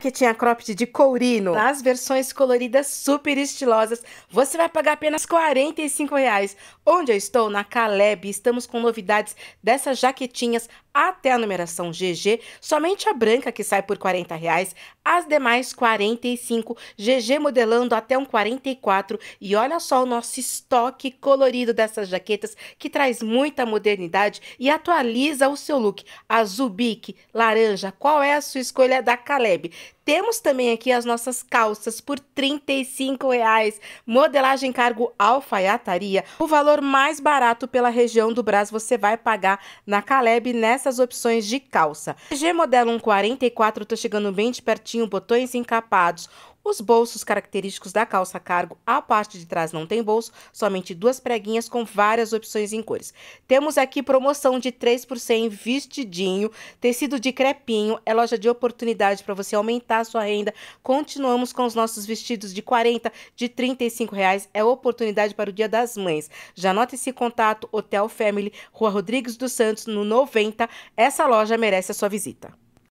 que tinha cropped de courino. As versões coloridas super estilosas, você vai pagar apenas 45 reais. Onde eu estou? Na Caleb. Estamos com novidades dessas jaquetinhas até a numeração GG, somente a branca que sai por R$ 40, reais, as demais R$ 45, GG modelando até um 44 e olha só o nosso estoque colorido dessas jaquetas que traz muita modernidade e atualiza o seu look, azul bique, laranja, qual é a sua escolha da Caleb? Temos também aqui as nossas calças por R$ 35, reais, modelagem cargo alfaiataria, o valor mais barato pela região do Brasil você vai pagar na Caleb nessa essas opções de calça. G modelo 144, tô chegando bem de pertinho, botões encapados, os bolsos característicos da calça cargo, a parte de trás não tem bolso, somente duas preguinhas com várias opções em cores. Temos aqui promoção de 3 por 100 vestidinho, tecido de crepinho, é loja de oportunidade para você aumentar a sua renda. Continuamos com os nossos vestidos de 40, de 35 reais, é oportunidade para o Dia das Mães. Já anota esse contato, Hotel Family, Rua Rodrigues dos Santos, no 90. Essa loja merece a sua visita.